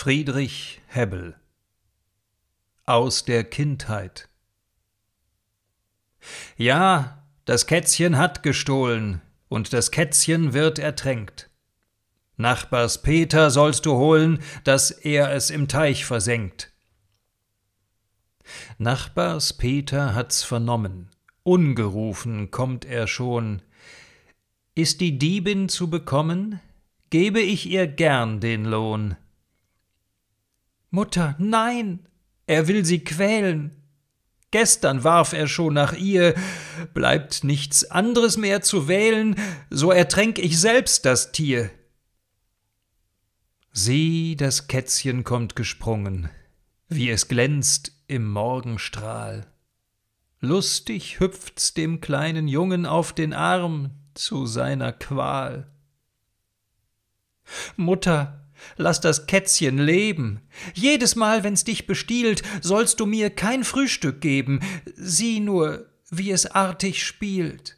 Friedrich Hebbel Aus der Kindheit Ja, das Kätzchen hat gestohlen, und das Kätzchen wird ertränkt. Nachbars Peter sollst du holen, dass er es im Teich versenkt. Nachbars Peter hat's vernommen, ungerufen kommt er schon. Ist die Diebin zu bekommen, gebe ich ihr gern den Lohn. Mutter, nein. Er will sie quälen. Gestern warf er schon nach ihr, bleibt nichts anderes mehr zu wählen, so ertränk ich selbst das Tier. Sieh, das Kätzchen kommt gesprungen, wie es glänzt im Morgenstrahl. Lustig hüpft's dem kleinen Jungen auf den Arm zu seiner Qual. Mutter, Lass das Kätzchen leben. Jedes Mal, wenn's dich bestiehlt, sollst du mir kein Frühstück geben. Sieh nur, wie es artig spielt.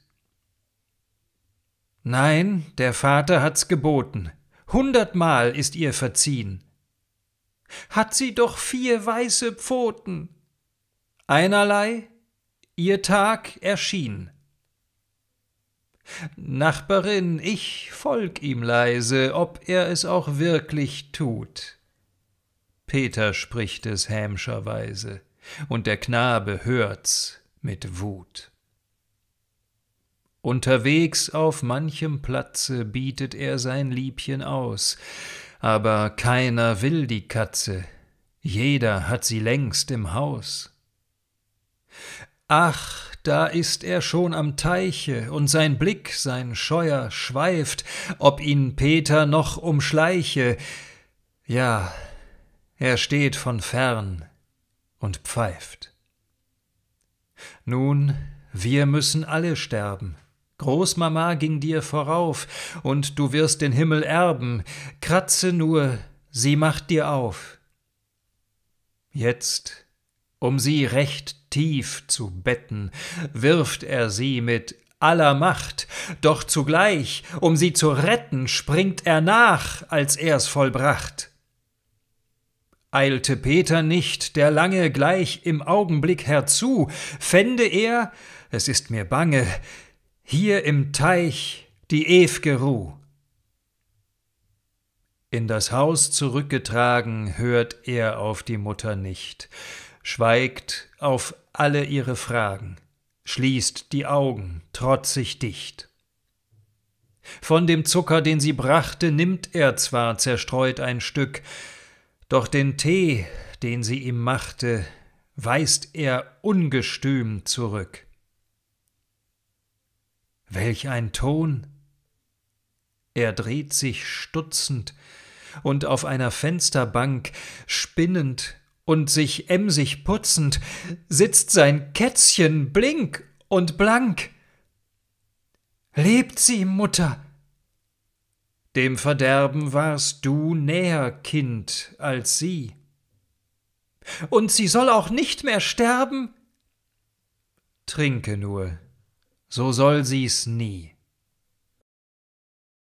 Nein, der Vater hat's geboten. Hundertmal ist ihr verziehen. Hat sie doch vier weiße Pfoten. Einerlei, ihr Tag erschien. Nachbarin, ich folg ihm leise, ob er es auch wirklich tut. Peter spricht es hämscherweise, und der Knabe hört's mit Wut. Unterwegs auf manchem Platze bietet er sein Liebchen aus, aber keiner will die Katze, jeder hat sie längst im Haus. Ach, da ist er schon am Teiche, und sein Blick, sein Scheuer schweift, ob ihn Peter noch umschleiche. Ja, er steht von fern und pfeift. Nun, wir müssen alle sterben. Großmama ging dir vorauf, und du wirst den Himmel erben. Kratze nur, sie macht dir auf. Jetzt um sie recht tief zu betten, wirft er sie mit aller Macht, doch zugleich, um sie zu retten, springt er nach, als er's vollbracht. Eilte Peter nicht, der lange gleich im Augenblick herzu, fände er, es ist mir bange, hier im Teich die ew'ge Ruh. In das Haus zurückgetragen hört er auf die Mutter nicht, schweigt auf alle ihre Fragen, schließt die Augen trotzig dicht. Von dem Zucker, den sie brachte, nimmt er zwar zerstreut ein Stück, doch den Tee, den sie ihm machte, weist er ungestüm zurück. Welch ein Ton! Er dreht sich stutzend, und auf einer Fensterbank, spinnend, und sich emsig putzend, sitzt sein Kätzchen blink und blank. Lebt sie, Mutter! Dem Verderben warst du näher, Kind, als sie. Und sie soll auch nicht mehr sterben? Trinke nur, so soll sie's nie.